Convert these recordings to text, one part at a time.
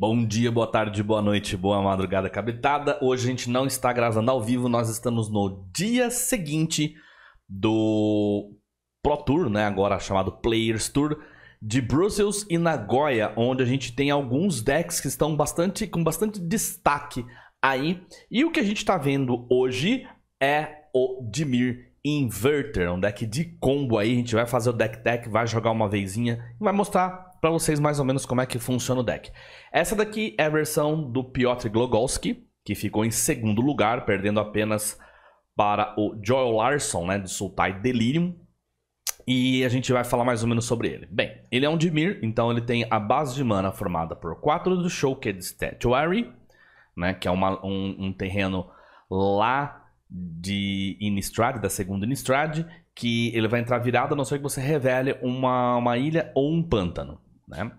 Bom dia, boa tarde, boa noite, boa madrugada cabitada. Hoje a gente não está gravando ao vivo, nós estamos no dia seguinte do Pro Tour, né? Agora chamado Players Tour de Brussels e Nagoya, onde a gente tem alguns decks que estão bastante com bastante destaque aí. E o que a gente está vendo hoje é o Dimir Inverter, um deck de combo aí. A gente vai fazer o deck tech, vai jogar uma vezinha e vai mostrar para vocês mais ou menos como é que funciona o deck. Essa daqui é a versão do Piotr Glogolski, que ficou em segundo lugar, perdendo apenas para o Joel Larson, né, de Sultai Delirium. E a gente vai falar mais ou menos sobre ele. Bem, ele é um Dimir, então ele tem a base de mana formada por 4 do Shulked é Statuary, né, que é uma, um, um, terreno lá de Innistrad, da segunda Innistrad, que ele vai entrar virado, a não ser que você revele uma, uma ilha ou um pântano. Né?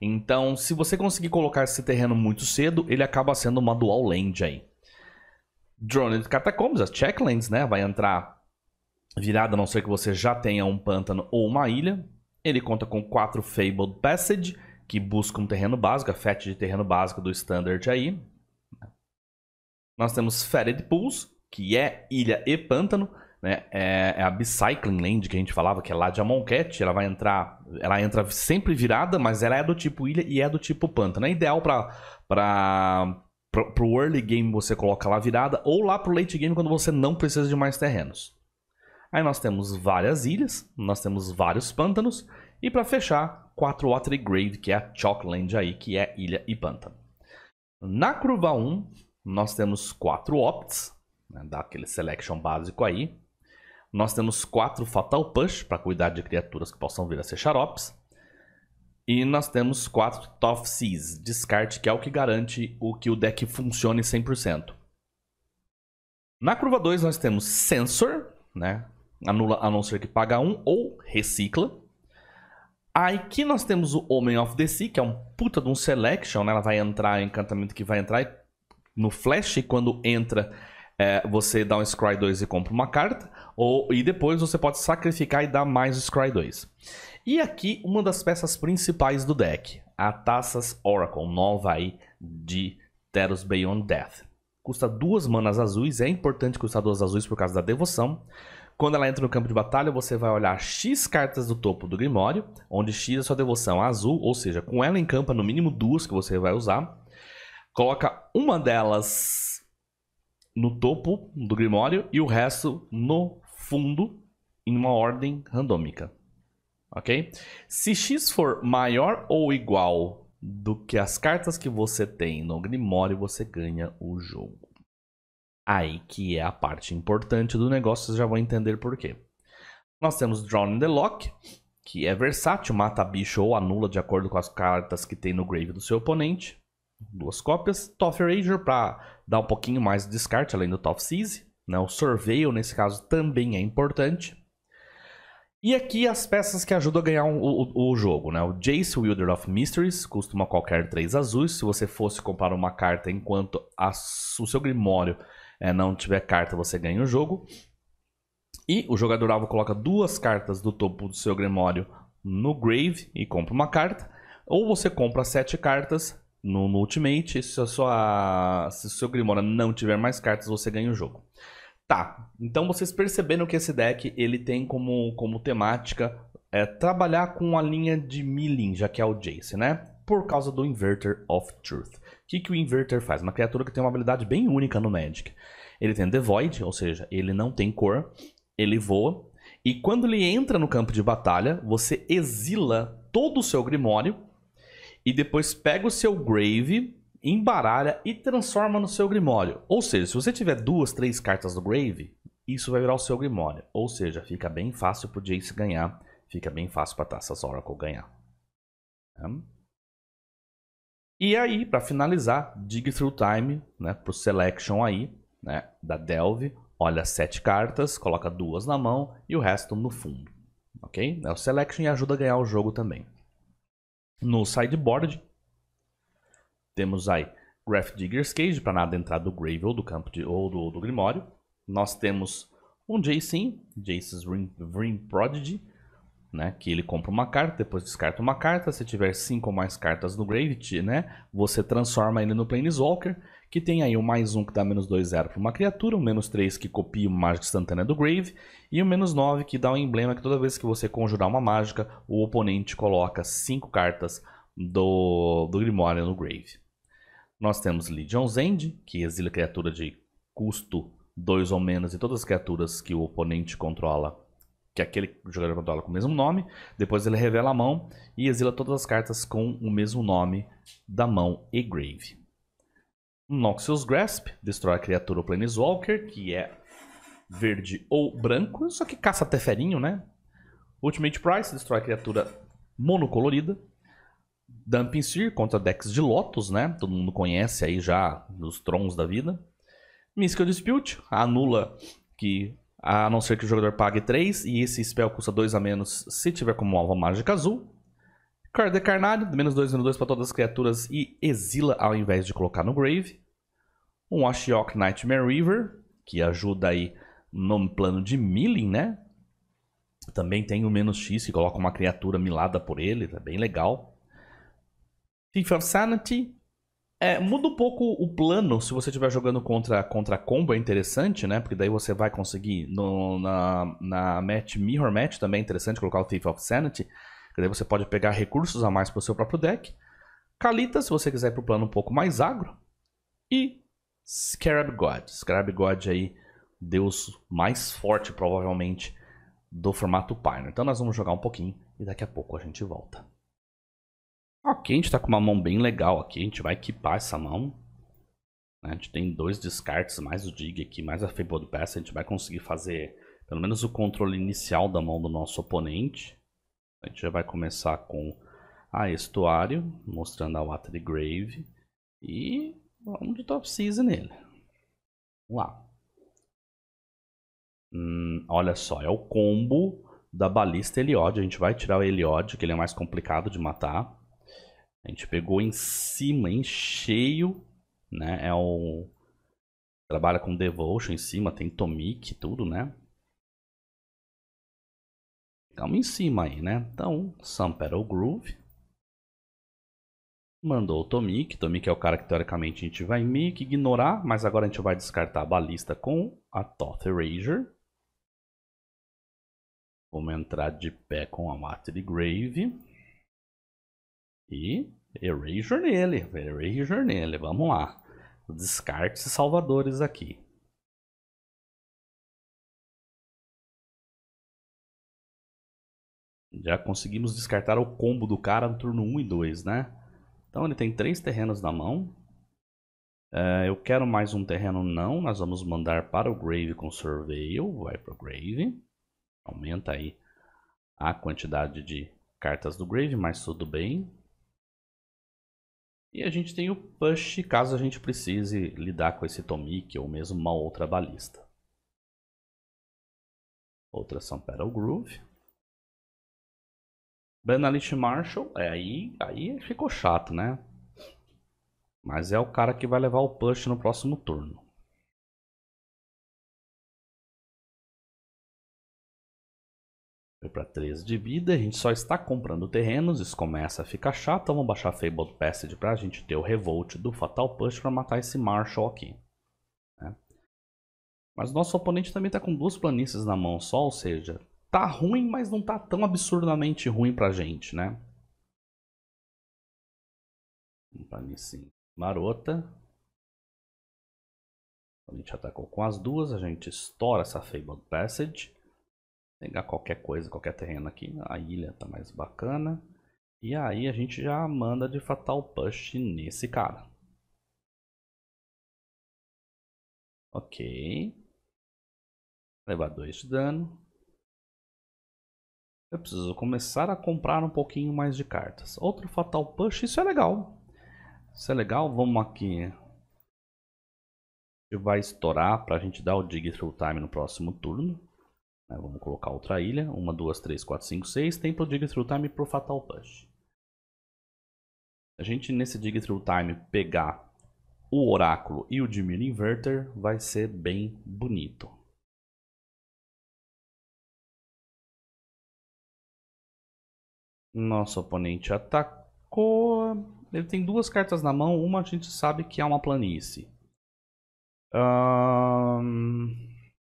Então, se você conseguir colocar esse terreno muito cedo, ele acaba sendo uma dual land aí. Drone de catacombs, as checklands, né? Vai entrar virada, a não ser que você já tenha um pântano ou uma ilha. Ele conta com quatro Fabled Passage, que busca um terreno básico, a fetch de terreno básico do Standard aí. Nós temos Fetid Pools, que é ilha e pântano né? É, é a Bicycling Land que a gente falava, que é lá de Amonkhet. Ela vai entrar, ela entra sempre virada, mas ela é do tipo ilha e é do tipo pântano. É ideal para pro early game você coloca lá virada ou lá pro late game quando você não precisa de mais terrenos. Aí nós temos várias ilhas, nós temos vários pântanos e para fechar, quatro Watery Grave, que é a Chalkland aí, que é ilha e pântano. Na curva 1, nós temos quatro opts, né, dá aquele selection básico aí. Nós temos quatro Fatal Push para cuidar de criaturas que possam vir a ser xaropes. E nós temos quatro Tough Seas, descarte, que é o que garante o que o deck funcione 100%. Na curva 2 nós temos Sensor, né? Anula a não ser que paga um ou recicla. Aqui nós temos o Homem of the Sea, que é um puta de um selection, né? Ela vai entrar, encantamento que vai entrar no flash, e quando entra, é, você dá um Scry 2 e compra uma carta, ou, e depois você pode sacrificar e dar mais Scry 2. E aqui uma das peças principais do deck, a Taças Oracle, nova aí de Teros Beyond Death. Custa duas manas azuis, é importante custar duas azuis por causa da devoção. Quando ela entra no campo de batalha, você vai olhar X cartas do topo do Grimório, onde X é sua devoção azul, ou seja, com ela em campo, no mínimo duas que você vai usar. Coloca uma delas no topo do Grimório e o resto no fundo, em uma ordem randômica. Ok? Se x for maior ou igual do que as cartas que você tem no Grimório, você ganha o jogo. Aí que é a parte importante do negócio, vocês já vão entender por quê. Nós temos in the Lock, que é versátil, mata bicho ou anula de acordo com as cartas que tem no grave do seu oponente duas cópias. Toff Ranger para dar um pouquinho mais de descarte, além do Toff Seize. Né? O Sorveio, nesse caso, também é importante. E aqui as peças que ajudam a ganhar um, o, o, jogo, né? O Jace Wilder of Mysteries custa uma qualquer 3 azuis. Se você fosse comprar uma carta enquanto a, o seu Grimório é, não tiver carta, você ganha o jogo. E o jogador alvo coloca duas cartas do topo do seu Grimório no Grave e compra uma carta. Ou você compra sete cartas no, no Ultimate. Se, a sua, se o seu Grimora não tiver mais cartas, você ganha o jogo. Tá, então vocês perceberam que esse deck ele tem como, como temática é, trabalhar com a linha de milling, já que é o Jace, né? Por causa do Inverter of Truth. O que, que o Inverter faz? Uma criatura que tem uma habilidade bem única no Magic. Ele tem The Void, ou seja, ele não tem cor, ele voa. E quando ele entra no campo de batalha, você exila todo o seu Grimório e depois pega o seu Grave, embaralha e transforma no seu Grimório. Ou seja, se você tiver duas, três cartas do Grave, isso vai virar o seu Grimório. Ou seja, fica bem fácil pro Jace ganhar, fica bem fácil pra Taças Oracle ganhar. Tá? E aí, para finalizar, dig through time, né, pro selection aí, né, da Delve, olha sete cartas, coloca duas na mão e o resto no fundo, ok? É o selection ajuda a ganhar o jogo também. No sideboard, temos aí Graph Digger's Cage para nada entrar do Grave ou do campo de, ou do, do Grimório. Nós temos um Jason, Jason's Ring, Prodigy, né, que ele compra uma carta, depois descarta uma carta. Se tiver cinco ou mais cartas no Grave, né, você transforma ele no Planeswalker que tem aí o mais 1 que dá menos 2, 0 para uma criatura, o menos 3 que copia uma mágica instantânea do Grave, e o menos 9 que dá um emblema que toda vez que você conjurar uma mágica, o oponente coloca 5 cartas do, do Grimório no Grave. Nós temos Legion's End, que exila criatura de custo 2 ou menos e todas as criaturas que o oponente controla, que aquele jogador controla com o mesmo nome. Depois ele revela a mão e exila todas as cartas com o mesmo nome da mão e grave. Noxious Grasp, destrói a criatura ou Planeswalker, que é verde ou branco, só que caça até ferinho, né? Ultimate Price, destrói a criatura monocolorida. Dumping Seer contra decks de Lotus, né? Todo mundo conhece aí já os trons da vida. Mystical Dispute, anula que a não ser que o jogador pague 3 e esse spell custa 2 a menos se tiver como alvo mágica azul. Card Decarnado, menos 2, menos 2 para todas as criaturas e exila ao invés de colocar no Grave. Um Ashiok Nightmare River, que ajuda aí no plano de milling, né? Também tem o menos X, que coloca uma criatura milada por ele, tá bem legal. Thief of Sanity. É, muda um pouco o plano se você estiver jogando contra, contra combo, é interessante, né? Porque daí você vai conseguir no, na, na match, Mirror Match também é interessante colocar o Thief of Sanity que daí você pode pegar recursos a mais para o seu próprio deck. Kalita, se você quiser ir para o plano um pouco mais agro. E Scarab God. Scarab God aí, deus mais forte provavelmente do formato Pioneer. Então nós vamos jogar um pouquinho e daqui a pouco a gente volta. Ok, a gente está com uma mão bem legal aqui. A gente vai equipar essa mão. A gente tem dois descartes, mais o Dig aqui, mais a Fable Pass. A gente vai conseguir fazer pelo menos o controle inicial da mão do nosso oponente. A gente já vai começar com a Estuário, mostrando a Watery Grave. E vamos de Top Season nele. Vamos lá. Hum, olha só, é o combo da balista Eliod. A gente vai tirar o Eliod, que ele é mais complicado de matar. A gente pegou em cima, em cheio, né? É o... Trabalha com Devotion em cima, tem Tomik e tudo, né? Estamos em cima aí, né? Então, Sun Petal Groove. Mandou o Tomik. Tomik é o cara que teoricamente a gente vai meio que ignorar, mas agora a gente vai descartar a balista com a Toth Erasure. Vamos entrar de pé com a Matri Grave. E Erasure nele, Erasure nele, vamos lá. Descarte esses salvadores aqui. Já conseguimos descartar o combo do cara no turno 1 e 2, né? Então ele tem três terrenos na mão. Uh, eu quero mais um terreno, não. Nós vamos mandar para o Grave com Surveil. Vai para o Grave. Aumenta aí a quantidade de cartas do Grave, mas tudo bem. E a gente tem o Push, caso a gente precise lidar com esse Tomik ou mesmo uma outra balista. Outras são Petal Groove. Benalish Marshall, é, aí, aí ficou chato, né? Mas é o cara que vai levar o push no próximo turno. Foi para 13 de vida, a gente só está comprando terrenos, isso começa a ficar chato. Vamos baixar Fabled Passage para a gente ter o Revolt do Fatal Push para matar esse Marshall aqui. Né? Mas nosso oponente também está com duas planícies na mão só, ou seja, tá ruim, mas não tá tão absurdamente ruim pra gente, né? Um panicinho marota. A gente atacou tá com as duas, a gente estoura essa Fabled Passage. Pegar qualquer coisa, qualquer terreno aqui, a ilha tá mais bacana. E aí a gente já manda de Fatal Push nesse cara. Ok. Levar dois de dano. Eu preciso começar a comprar um pouquinho mais de cartas. Outro Fatal Push, isso é legal. Isso é legal, vamos aqui. Ele vai estourar para a gente dar o Dig Through Time no próximo turno. Né? Vamos colocar outra ilha. Uma, duas, três, quatro, cinco, seis. Tem o Dig Through Time e o Fatal Push. A gente nesse Dig Through Time pegar o Oráculo e o Dimir Inverter vai ser bem bonito. Nosso oponente atacou. Ele tem duas cartas na mão. Uma a gente sabe que é uma planície.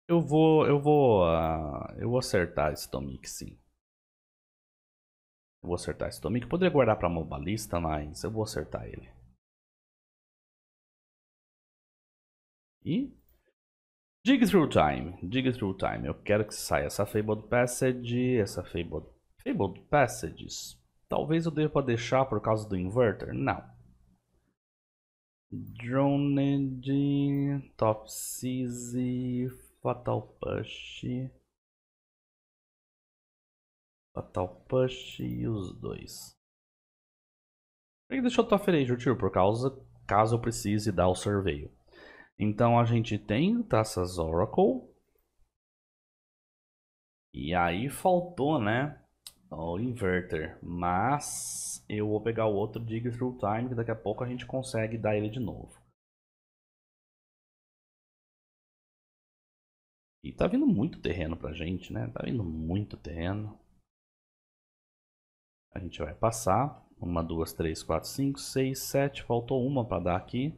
eu vou, eu vou, uh, eu vou acertar esse Tomic, sim. Eu vou acertar esse Tomic. Poderia guardar para Mobalista, mas eu vou acertar ele. E Dig Through Time. Dig Through Time. Eu quero que saia essa Fabled Passage, essa Fabled Fabled Passages. Talvez eu deva deixar por causa do inverter? Não. Droned, Top Seize, Fatal Push. Fatal Push e os dois. por que deixar o Tafferage o tiro por causa, caso eu precise dar o survey. Então a gente tem Taças Oracle. E aí faltou, né? o inverter. Mas eu vou pegar o outro dig through time, que daqui a pouco a gente consegue dar ele de novo. E tá vindo muito terreno pra gente, né? Tá vindo muito terreno. A gente vai passar. Uma, duas, três, quatro, cinco, seis, sete. Faltou uma pra dar aqui.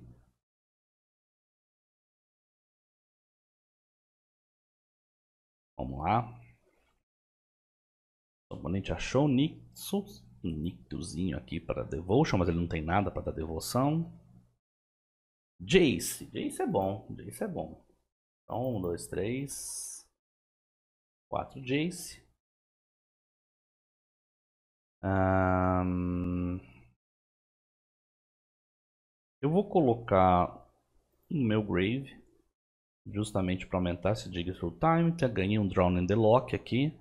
Vamos lá. Então, a gente achou o um Nictuzinho aqui para Devotion, mas ele não tem nada para dar devoção. Jace, Jace é bom, Jace é bom. Então, um, dois, três, quatro Jace. Um... Eu vou colocar no meu Grave, justamente para aumentar esse digital Through Time. Ganhei um Drown in the Lock aqui.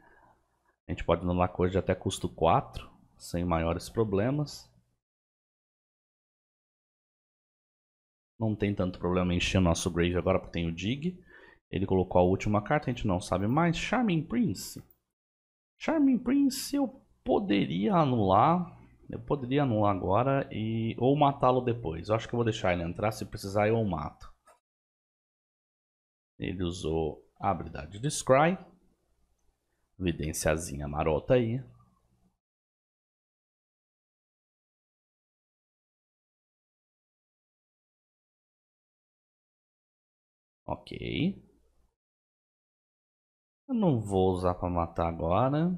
A gente pode anular cores de até custo 4, sem maiores problemas. Não tem tanto problema encher o nosso Grave agora, porque tem o Dig. Ele colocou a última carta, a gente não sabe mais. Charming Prince. Charming Prince eu poderia anular. Eu poderia anular agora e ou matá-lo depois. Eu acho que eu vou deixar ele entrar. Se precisar, eu o mato. Ele usou a habilidade de Scry. Evidenciazinha marota aí. Ok. Eu não vou usar para matar agora.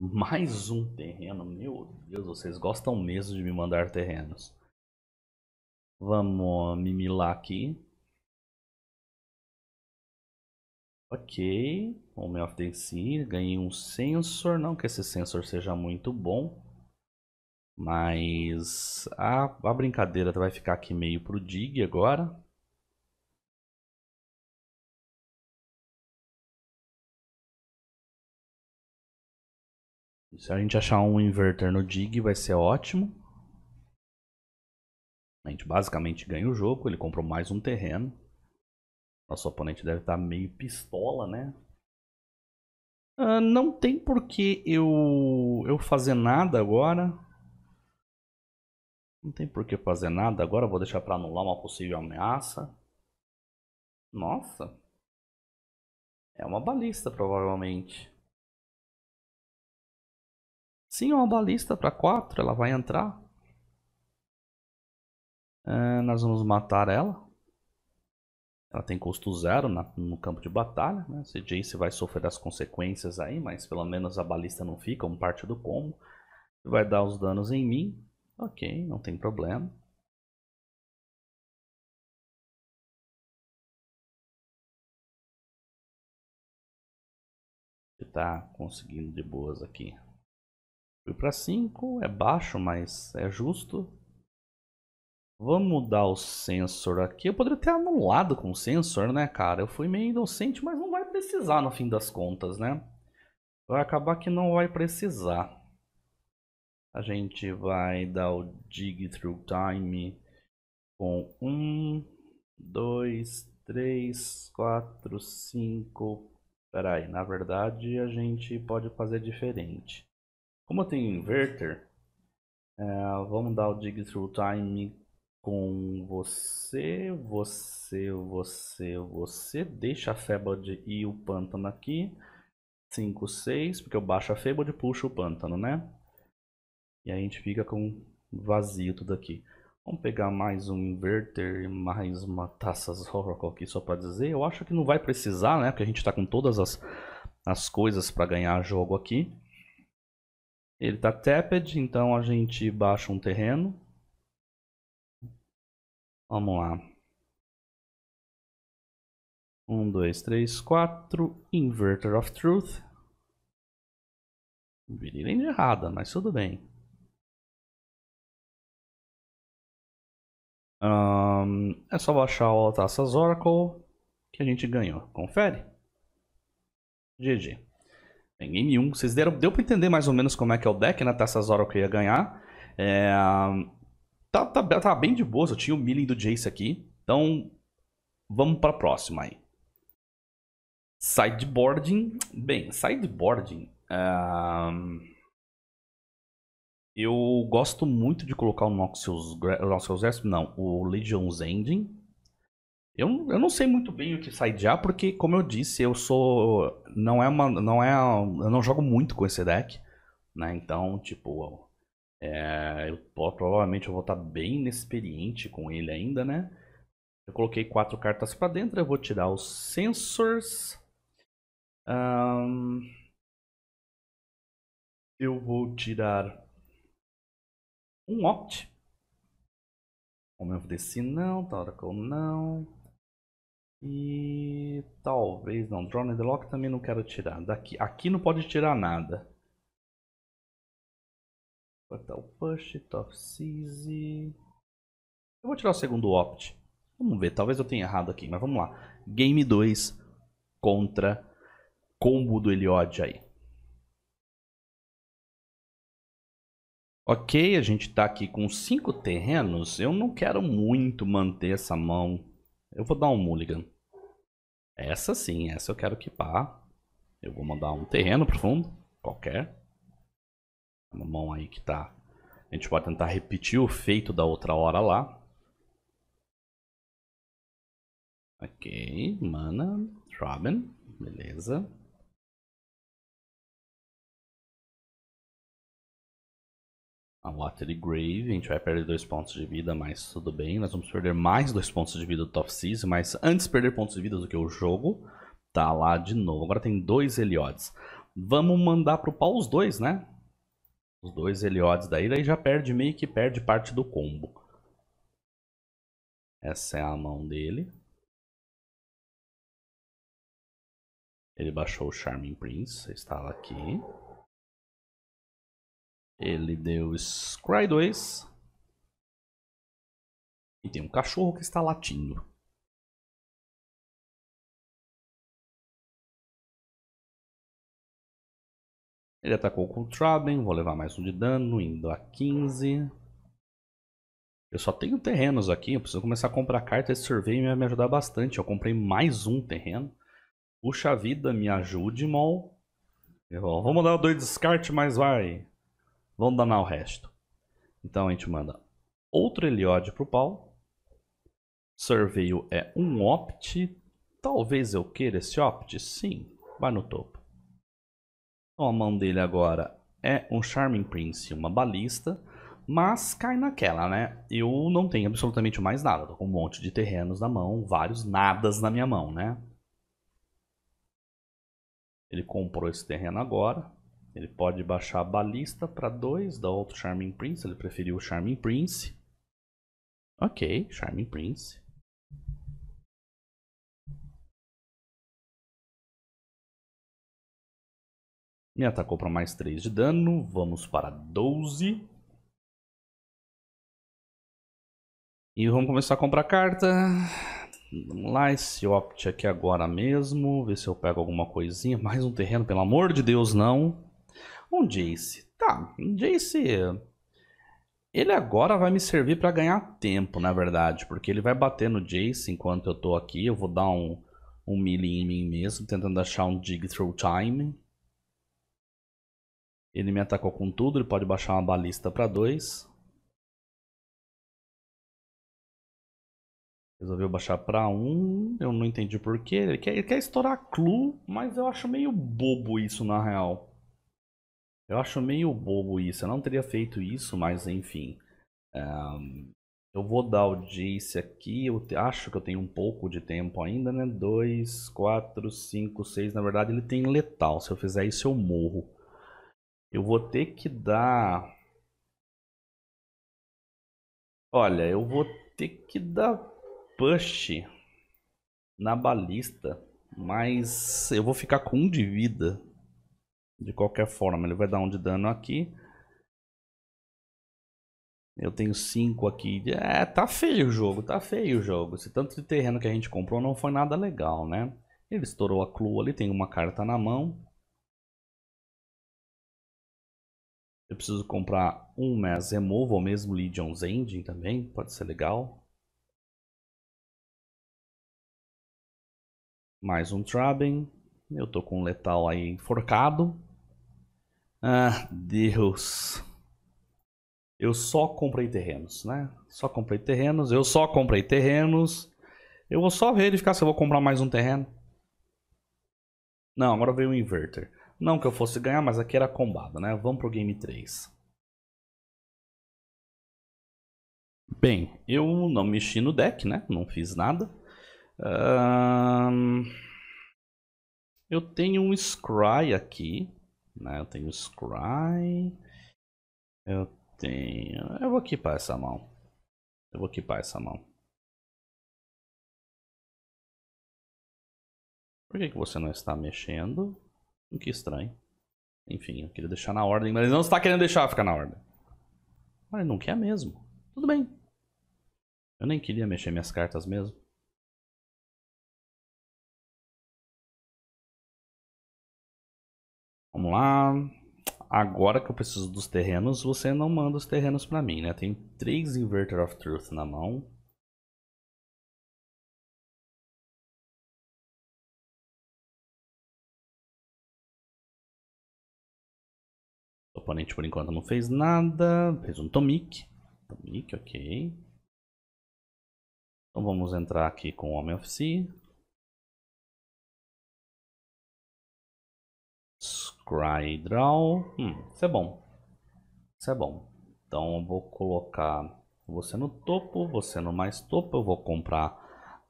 Mais um terreno, meu Deus, vocês gostam mesmo de me mandar terrenos. Vamos mimilar aqui. Ok. Home of the Sea, ganhei um sensor, não que esse sensor seja muito bom, mas a, a brincadeira vai ficar aqui meio pro dig agora. Se a gente achar um inverter no dig vai ser ótimo. A gente basicamente ganha o jogo, ele comprou mais um terreno. Nosso oponente deve estar tá meio pistola, né? Uh, não tem por que eu, eu fazer nada agora. Não tem por que fazer nada agora. Vou deixar para anular uma possível ameaça. Nossa. É uma balista, provavelmente. Sim, é uma balista para 4. Ela vai entrar. Uh, nós vamos matar ela. Ela tem custo zero na, no campo de batalha, né? Se Jace vai sofrer as consequências aí, mas pelo menos a balista não fica, um parte do combo. Vai dar os danos em mim, ok, não tem problema. Tá conseguindo de boas aqui. Fui para 5, é baixo, mas é justo. Vamos mudar o sensor aqui. Eu poderia ter anulado com o sensor, né, cara? Eu fui meio inocente, mas não vai precisar no fim das contas, né? Vai acabar que não vai precisar. A gente vai dar o dig through time com 1, 2, 3, 4, 5. Peraí, aí, na verdade a gente pode fazer diferente. Como eu tenho inverter, é, vamos dar o dig through time com você, você, você, você. Deixa a Febod e o pântano aqui. 5, 6, porque eu baixo a Febod e puxo o pântano, né? E aí a gente fica com vazio tudo aqui. Vamos pegar mais um inverter e mais uma taça Oracle aqui só para dizer. Eu acho que não vai precisar, né? Porque a gente está com todas as, as coisas para ganhar jogo aqui. Ele está tapped, então a gente baixa um terreno. Vamos lá. Um, dois, três, quatro. Inverter of Truth. Virilha errada, mas tudo bem. Um, é só baixar o Taças Oracle que a gente ganhou. Confere. GG. Em game 1, vocês deram, deu para entender mais ou menos como é que é o deck, né? Taças Oracle ia ganhar. É, um, Tá, tá, tá bem de boa, só tinha o milling do Jace aqui. Então, vamos pra próxima aí. Sideboarding. Bem, sideboarding. Um... Eu gosto muito de colocar o Noxious, Noxious Grasp, não, o Legion's Ending. Eu, eu não sei muito bem o que sidear, porque, como eu disse, eu sou. Não é uma. Não é. Eu não jogo muito com esse deck, né? Então, tipo. É, eu provavelmente eu vou estar tá bem inexperiente com ele ainda, né? Eu coloquei quatro cartas para dentro, eu vou tirar os sensors. Um, eu vou tirar um opt. O meu desci não, Tauracle não. E talvez não, Drone the Lock também não quero tirar. Daqui, aqui não pode tirar nada o push, top Season. Eu vou tirar o segundo opt. Vamos ver, talvez eu tenha errado aqui, mas vamos lá. Game 2 contra combo do Eliod aí. Ok, a gente está aqui com cinco terrenos. Eu não quero muito manter essa mão. Eu vou dar um mulligan. Essa sim, essa eu quero equipar. Eu vou mandar um terreno pro fundo, qualquer uma mão aí que tá. A gente pode tentar repetir o feito da outra hora lá. Ok, mana, Robin, beleza. A Watery Grave, a gente vai perder dois pontos de vida, mas tudo bem. Nós vamos perder mais dois pontos de vida do Top Season, mas antes de perder pontos de vida do que o jogo, tá lá de novo. Agora tem dois Heliodes. Vamos mandar pro pau os dois, né? os dois Heliodes da ira já perde meio que perde parte do combo. Essa é a mão dele. Ele baixou o Charming Prince, estava aqui. Ele deu Scry 2. E tem um cachorro que está latindo. Ele atacou com o Trabin, vou levar mais um de dano, indo a 15. Eu só tenho terrenos aqui, eu preciso começar a comprar carta. Esse survey vai me ajudar bastante. Eu comprei mais um terreno. Puxa vida, me ajude, mol. Vamos vou mandar dois descarte, mas vai. Vamos danar o resto. Então a gente manda outro Eliod pro pau. Surveio é um opt. Talvez eu queira esse opt? Sim, vai no topo. Então a mão dele agora é um Charming Prince, uma balista, mas cai naquela, né? Eu não tenho absolutamente mais nada, tô com um monte de terrenos na mão, vários nadas na minha mão, né? Ele comprou esse terreno agora. Ele pode baixar a balista para dois da outro Charming Prince. Ele preferiu o Charming Prince. Ok, Charming Prince. Me atacou para mais 3 de dano. Vamos para 12. E vamos começar a comprar carta. Vamos lá, esse Opt aqui agora mesmo. Ver se eu pego alguma coisinha. Mais um terreno, pelo amor de Deus, não. Um Jace. Tá, um Jace... Ele agora vai me servir para ganhar tempo, na verdade. Porque ele vai bater no Jace enquanto eu tô aqui. Eu vou dar um, um melee em mim mesmo, tentando achar um Dig Through Time. Ele me atacou com tudo, ele pode baixar uma balista para dois. Resolveu baixar para um, eu não entendi porquê. Ele quer, ele quer estourar Clu, mas eu acho meio bobo isso na real. Eu acho meio bobo isso, eu não teria feito isso, mas enfim. Um, eu vou dar audiência aqui, eu te, acho que eu tenho um pouco de tempo ainda, né? 2, 4, 5, 6, na verdade ele tem letal, se eu fizer isso eu morro. Eu vou ter que dar. Olha, eu vou ter que dar push na balista, mas eu vou ficar com um de vida. De qualquer forma, ele vai dar um de dano aqui. Eu tenho 5 aqui. É, tá feio o jogo, tá feio o jogo. Esse tanto de terreno que a gente comprou não foi nada legal, né? Ele estourou a clua ali, tem uma carta na mão. Eu preciso comprar um Mass Removal, mesmo Legion's Ending também, pode ser legal. Mais um Traben. Eu tô com um letal aí enforcado. Ah, Deus. Eu só comprei terrenos, né? Só comprei terrenos, eu só comprei terrenos. Eu vou só verificar se eu vou comprar mais um terreno. Não, agora veio o inverter. Não que eu fosse ganhar, mas aqui era combado, né? Vamos pro game 3. Bem, eu não mexi no deck, né? Não fiz nada. Eu tenho um Scry aqui. Né? Eu tenho Scry. Eu tenho... Eu vou equipar essa mão. Eu vou equipar essa mão. Por que, que você não está mexendo? que estranho. Enfim, eu queria deixar na ordem, mas ele não está querendo deixar ficar na ordem. Mas ele não quer mesmo. Tudo bem. Eu nem queria mexer minhas cartas mesmo. Vamos lá. Agora que eu preciso dos terrenos, você não manda os terrenos para mim, né? Tem três Inverter of Truth na mão. oponente por enquanto não fez nada. Fez um Tomik. Tomik, ok. Então vamos entrar aqui com o Homem of Sea. Scry Draw. Hum, isso é bom. Isso é bom. Então eu vou colocar você no topo, você no mais topo. Eu vou comprar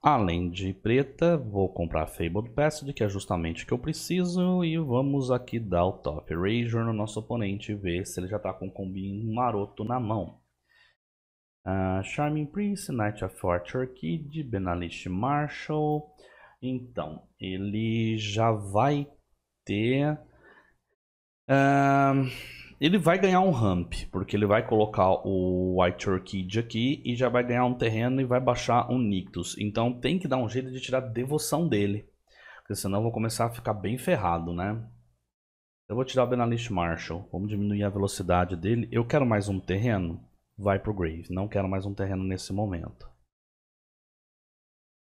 Além de preta, vou comprar Fabled Passage, que é justamente o que eu preciso. E vamos aqui dar o Top Razor no nosso oponente e ver se ele já está com um combinho maroto na mão. Uh, Charming Prince, Knight of Archer Kid, Benalish Marshall. Então, ele já vai ter... Uh, ele vai ganhar um ramp, porque ele vai colocar o White Orchid aqui e já vai ganhar um terreno e vai baixar um Nictus. Então tem que dar um jeito de tirar a devoção dele. Porque senão eu vou começar a ficar bem ferrado, né? Eu vou tirar o Benalish Marshall. Vamos diminuir a velocidade dele. Eu quero mais um terreno? Vai pro Grave. Não quero mais um terreno nesse momento.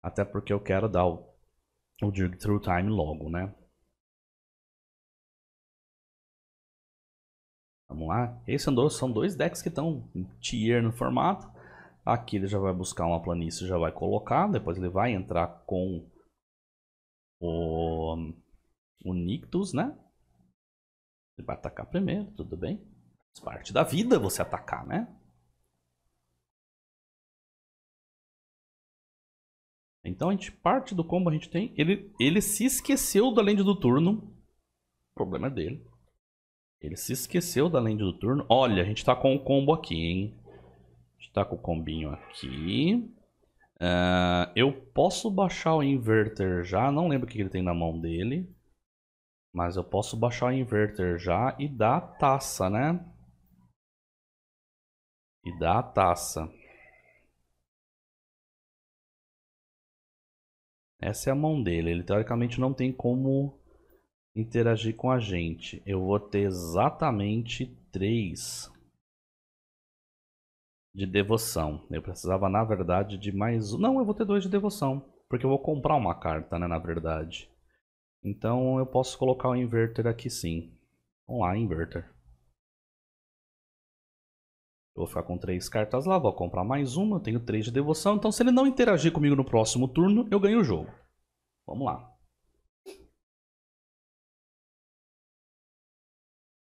Até porque eu quero dar o, o Through Time logo, né? Vamos lá. Esse andou, são dois decks que estão tier no formato. Aqui ele já vai buscar uma planície, já vai colocar. Depois ele vai entrar com o, o Nictus, né? Ele vai atacar primeiro, tudo bem. Faz parte da vida você atacar, né? Então a gente parte do combo a gente tem. Ele, ele se esqueceu do além do turno. O problema é dele. Ele se esqueceu da lenda do turno. Olha, a gente tá com o um combo aqui, hein? A gente tá com o combinho aqui. Uh, eu posso baixar o inverter já. Não lembro o que ele tem na mão dele. Mas eu posso baixar o inverter já e dar a taça, né? E dar a taça. Essa é a mão dele. Ele teoricamente não tem como interagir com a gente. Eu vou ter exatamente três de devoção. Eu precisava, na verdade, de mais um. Não, eu vou ter dois de devoção. Porque eu vou comprar uma carta, né, na verdade. Então eu posso colocar o inverter aqui sim. Vamos lá, inverter. Eu vou ficar com três cartas lá, vou comprar mais uma, eu tenho três de devoção. Então se ele não interagir comigo no próximo turno, eu ganho o jogo. Vamos lá.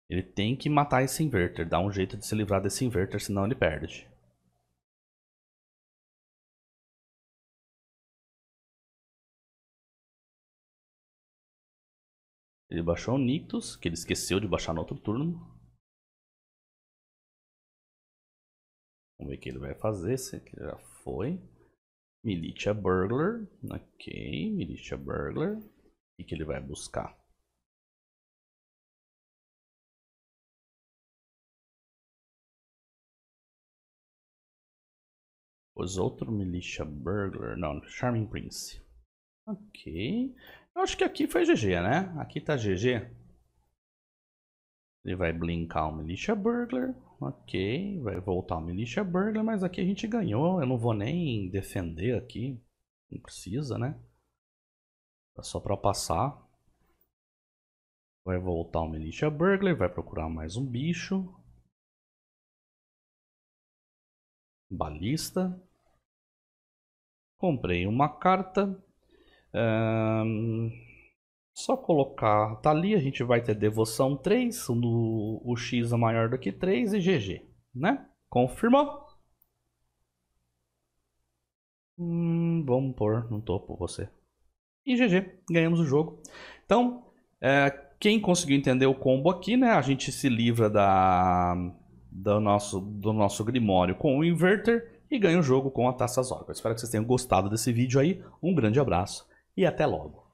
Ele tem que matar esse inverter, dar um jeito de se livrar desse inverter, senão ele perde. Ele baixou o Nictus, que ele esqueceu de baixar no outro turno. Vamos ver o que ele vai fazer. Se é ele já foi. Militia Burglar. Ok, Militia Burglar. O que ele vai buscar? Os outros Militia Burglar. Não, Charming Prince. Ok. Eu acho que aqui foi GG, né? Aqui tá GG. Ele vai blinkar o Militia Burglar. Ok. Vai voltar o Militia Burglar, mas aqui a gente ganhou. Eu não vou nem defender aqui. Não precisa, né? É só pra passar. Vai voltar o Militia Burglar, vai procurar mais um bicho. Balista. Comprei uma carta. só colocar. Tá ali, a gente vai ter devoção 3. No, o X é maior do que 3 e GG. Né? Confirmou? Hum, vamos pôr no topo você. E GG, ganhamos o jogo. Então, é, quem conseguiu entender o combo aqui, né? A gente se livra da, do, nosso, do nosso Grimório com o Inverter e ganha o jogo com a Taça Zorba. Espero que vocês tenham gostado desse vídeo aí. Um grande abraço e até logo.